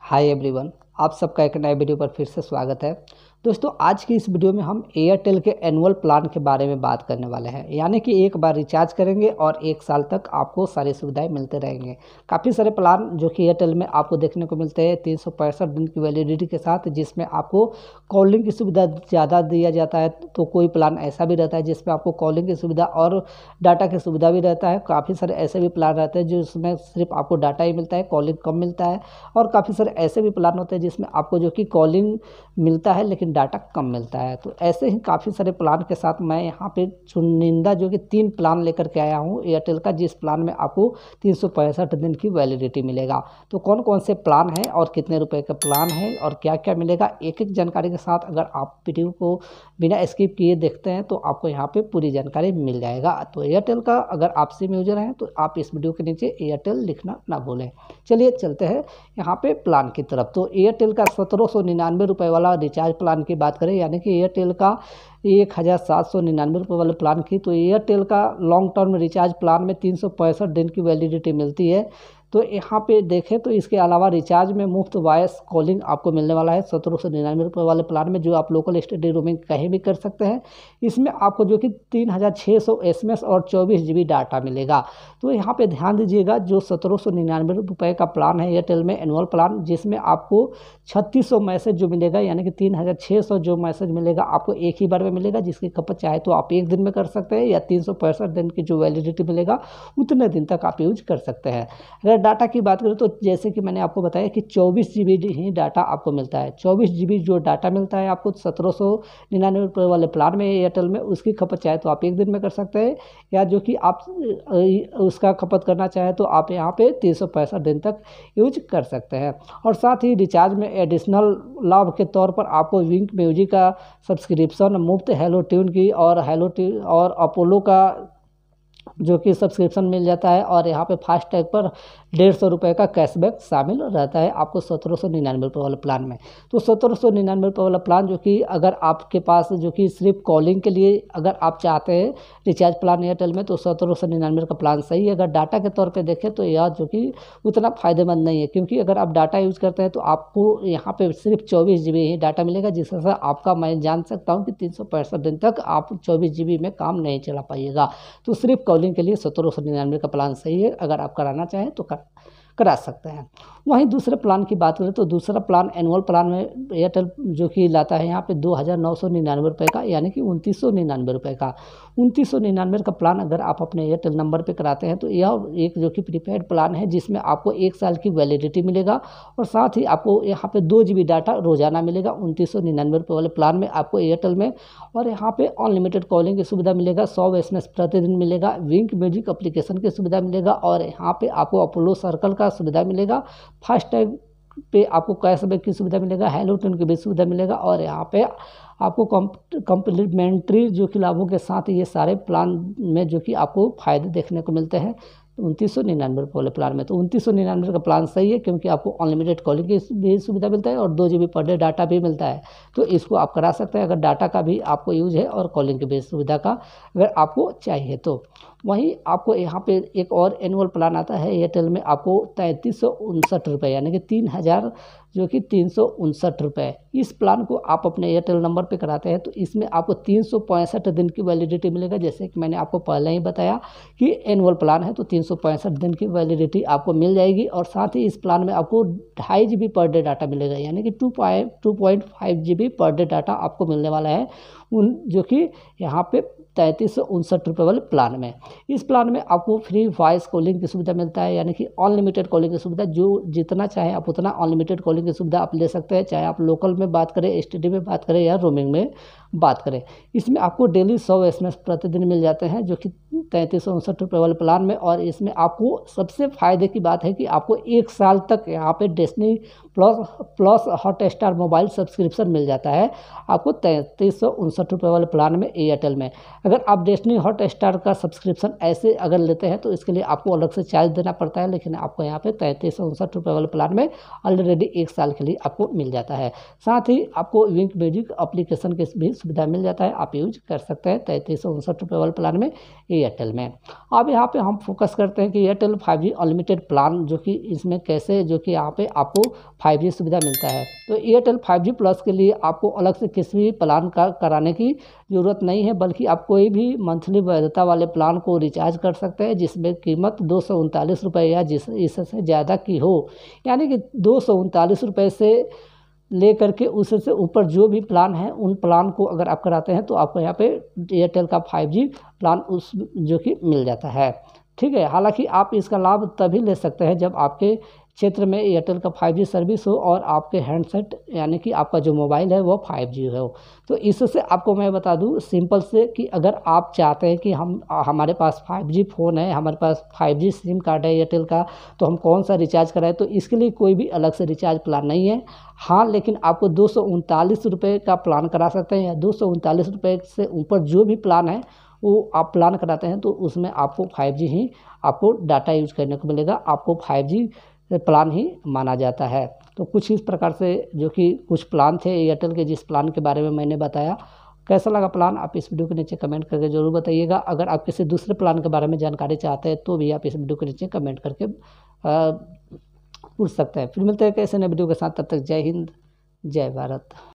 hi everyone आप सबका एक नए वीडियो पर फिर से स्वागत है दोस्तों आज की इस वीडियो में हम एयरटेल के एनुअल प्लान के बारे में बात करने वाले हैं यानी कि एक बार रिचार्ज करेंगे और एक साल तक आपको सारी सुविधाएं मिलते रहेंगे काफ़ी सारे प्लान जो कि एयरटेल में आपको देखने को मिलते हैं तीन दिन की वैलिडिटी के साथ जिसमें आपको कॉलिंग की सुविधा ज़्यादा दिया जाता है तो कोई प्लान ऐसा भी रहता है जिसमें आपको कॉलिंग की सुविधा और डाटा की सुविधा भी रहता है काफ़ी सारे ऐसे भी प्लान रहते हैं जिसमें सिर्फ आपको डाटा ही मिलता है कॉलिंग कम मिलता है और काफ़ी सारे ऐसे भी प्लान होते हैं जिसमें आपको जो कि कॉलिंग मिलता है लेकिन डाटा कम मिलता है तो ऐसे ही काफ़ी सारे प्लान के साथ मैं यहाँ पे चुनिंदा जो कि तीन प्लान लेकर के आया हूँ एयरटेल का जिस प्लान में आपको तीन दिन की वैलिडिटी मिलेगा तो कौन कौन से प्लान हैं और कितने रुपए का प्लान है और क्या क्या मिलेगा एक एक जानकारी के साथ अगर आप वीडियो को बिना स्किप किए देखते हैं तो आपको यहाँ पर पूरी जानकारी मिल जाएगा तो एयरटेल का अगर आप सिम यूजर हैं तो आप इस वीडियो के नीचे एयरटेल लिखना ना भूलें चलिए चलते हैं यहाँ पे प्लान की तरफ तो एयरटेल का सत्रह सौ निन्यानवे रुपये वाला रिचार्ज प्लान की बात करें यानी कि एयरटेल का एक हज़ार सात सौ निन्यानवे रुपये वाले प्लान की तो एयरटेल का लॉन्ग टर्म रिचार्ज प्लान में तीन सौ पैंसठ दिन की वैलिडिटी मिलती है तो यहाँ पे देखें तो इसके अलावा रिचार्ज में मुफ्त वॉयस कॉलिंग आपको मिलने वाला है सत्रह सौ निन्यानवे रुपये वाले प्लान में जो आप लोकल स्टडी रूमिंग कहीं भी कर सकते हैं इसमें आपको जो कि तीन हज़ार छः सौ एस एम एस और चौबीस जी बी डाटा मिलेगा तो यहाँ पे ध्यान दीजिएगा जो सत्रह सौ निन्यानवे रुपये का प्लान है एयरटेल में एनुअल प्लान जिसमें आपको छत्तीस सौ मैसेज जो मिलेगा यानी कि तीन हज़ार छः सौ जो मैसेज मिलेगा आपको एक ही बार में मिलेगा जिसकी खपत चाहे तो आप एक दिन में कर सकते हैं या तीन सौ पैंसठ दिन की जो वैलिडिटी मिलेगा उतने दिन तक आप यूज कर सकते हैं डाटा की बात करें तो जैसे कि मैंने आपको बताया कि चौबीस जी ही डाटा आपको मिलता है चौबीस जी जो डाटा मिलता है आपको सत्रह सौ निन्यानवे वाले प्लान में एयरटेल में उसकी खपत चाहे तो आप एक दिन में कर सकते हैं या जो कि आप उसका खपत करना चाहें तो आप यहाँ पे तीन सौ पैंसठ दिन तक यूज कर सकते हैं और साथ ही रिचार्ज में एडिशनल लाभ के तौर पर आपको विंक म्यूजिक का सब्सक्रिप्शन मुफ्त हेलो ट्यून की और हेलो और अपोलो का जो कि सब्सक्रिप्शन मिल जाता है और यहाँ पे फास्ट टैग पर डेढ़ सौ रुपये का कैशबैक शामिल रहता है आपको सत्रह सौ निन्यानवे रुपये वाला प्लान में तो सत्रह सौ निन्यानवे रुपये वाला प्लान जो कि अगर आपके पास जो कि सिर्फ कॉलिंग के लिए अगर आप चाहते हैं रिचार्ज प्लान एयरटेल में तो सत्रह सौ निन्यानवे का प्लान सही है अगर डाटा के तौर पर देखें तो यह जो कि उतना फ़ायदेमंद नहीं है क्योंकि अगर आप डाटा यूज़ करते हैं तो आपको यहाँ पर सिर्फ चौबीस जी ही डाटा मिलेगा जिससे आपका मैं जान सकता हूँ कि तीन दिन तक आप चौबीस जी में काम नहीं चला पाइएगा तो सिर्फ कॉलिंग के लिए सत्रह सौ निन्यानवे का प्लान सही है अगर आप कराना चाहें तो कर करा सकते हैं वहीं दूसरे प्लान की बात करें तो दूसरा प्लान एनुअल प्लान में एयरटेल जो कि लाता है यहाँ पे दो हज़ार नौ सौ निन्यानवे रुपये का यानी कि उनतीस सौ निन्यानवे रुपये का उनतीस सौ निन्यानवे का प्लान अगर आप अपने एयरटेल नंबर पे कराते हैं तो यह एक जो कि प्रीपेड प्लान है जिसमें आपको एक साल की वैलिडिटी मिलेगा और साथ ही आपको यहाँ पर दो जी डाटा रोजाना मिलेगा उनतीस सौ निन्यानवे रुपये वाले प्लान में आपको एयरटेल में और यहाँ पर अनलिमिटेड कॉलिंग की सुविधा मिलेगा सौ एस प्रतिदिन मिलेगा विंक म्यूजिक अप्लीकेशन की सुविधा मिलेगा और यहाँ पर आपको अपोलो सर्कल का का सुविधा मिलेगा फास्टैग टाइम पे आपको कैशबैक की सुविधा मिलेगा हेलो टन की भी सुविधा मिलेगा और यहाँ पे आपको कॉम्प्लीमेंट्री जो कि लाभों के साथ ये सारे प्लान में जो कि आपको फ़ायदे देखने को मिलते हैं उनतीस सौ निन्यानवे रुपये वाले प्लान में तो उनतीस सौ निन्यानवे का प्लान सही है क्योंकि आपको अनलिमिटेड कॉलिंग की भी सुविधा मिलता है और दो G B per day data भी मिलता है तो इसको आप करा सकते हैं अगर डाटा का भी आपको यूज है और कॉलिंग की भी सुविधा का अगर आपको चाहिए तो वहीं आपको यहाँ पे एक और एनुअल प्लान आता है एयरटेल में आपको तैंतीस सौ उनसठ रुपये यानी कि तीन हज़ार जो कि तीन सौ उनसठ रुपये इस प्लान को आप अपने एयरटेल नंबर पे कराते हैं तो इसमें आपको तीन सौ पैंसठ दिन की वैलिडिटी मिलेगा जैसे कि मैंने आपको पहले ही बताया कि एनुअल प्लान है तो तीन सौ पैंसठ दिन की वैलिडिटी आपको मिल जाएगी और साथ ही इस प्लान में आपको ढाई जी पर डे डाटा मिलेगा यानी कि two point two point five G per day data आपको मिलने वाला है उन जो कि यहाँ पर तैंतीस सौ उनसठ रुपये वाले प्लान में इस प्लान में आपको फ्री वॉइस कॉलिंग की सुविधा मिलता है यानी कि अनलिमिटेड कॉलिंग की सुविधा जो जितना चाहे आप उतना अनलिमिटेड कॉलिंग की सुविधा आप ले सकते हैं चाहे आप लोकल में बात करें स्टडी में बात करें या रोमिंग में बात करें इसमें आपको डेली सौ एस प्रतिदिन मिल जाते हैं जो कि तैंतीस सौ उनसठ रुपये वाले प्लान में और इसमें आपको सबसे फ़ायदे की बात है कि आपको एक साल तक यहाँ पे Disney plus plus Hotstar mobile subscription मिल जाता है आपको तैंतीस सौ उनसठ रुपये वाले प्लान में एयरटेल में अगर आप डेस्नी हॉट स्टार का सब्सक्रिप्शन ऐसे अगर लेते हैं तो इसके लिए आपको अलग से चार्ज देना पड़ता है लेकिन आपको यहाँ पर तैंतीस सौ उनसठ रुपये वाले प्लान में ऑलरेडी एक साल के लिए आपको मिल जाता है साथ ही आपको विंक म्यूजिक अप्लीकेशन के भी सुविधा मिल जाता है आप यूज कर सकते हैं तैंतीस सौ उनसठ रुपये वाले प्लान में एयरटेल में अब यहाँ पे हम फोकस करते हैं कि Airtel five G unlimited plan जो कि इसमें कैसे जो कि यहाँ पे आपको फाइव जी सुविधा मिलता है तो एयरटेल फाइव जी प्लस के लिए आपको अलग से किसी भी प्लान का कराने की ज़रूरत नहीं है बल्कि आप कोई भी मंथली वैधता वाले प्लान को रिचार्ज कर सकते हैं जिसमें कीमत दो सौ उनतालीस रुपये या जिस इससे ज़्यादा की हो यानी कि दो सौ उनतालीस रुपये से ले करके उससे ऊपर जो भी प्लान है उन प्लान को अगर आप कराते हैं तो आपको यहाँ पे एयरटेल का 5G प्लान उस जो कि मिल जाता है ठीक है हालांकि आप इसका लाभ तभी ले सकते हैं जब आपके क्षेत्र में एयरटेल का 5G सर्विस हो और आपके हैंडसेट यानी कि आपका जो मोबाइल है वो 5G हो तो इससे आपको मैं बता दूं सिंपल से कि अगर आप चाहते हैं कि हम हमारे पास 5G फ़ोन है हमारे पास 5G सिम कार्ड है एयरटेल का तो हम कौन सा रिचार्ज कराएं तो इसके लिए कोई भी अलग से रिचार्ज प्लान नहीं है हाँ लेकिन आपको दो रुपए का प्लान करा सकते हैं या दो रुपए से ऊपर जो भी प्लान है वो आप प्लान कराते हैं तो उसमें आपको 5G ही आपको डाटा यूज करने को मिलेगा आपको 5G प्लान ही माना जाता है तो कुछ इस प्रकार से जो कि कुछ प्लान थे एयरटेल के जिस प्लान के बारे में मैंने बताया कैसा लगा प्लान आप इस वीडियो के नीचे कमेंट करके जरूर बताइएगा अगर आप किसी दूसरे प्लान के बारे में जानकारी चाहते हैं तो भी आप इस वीडियो के नीचे कमेंट करके पूछ सकते हैं फिर मिलते हैं कैसे नए वीडियो के साथ तब तक जय हिंद जय भारत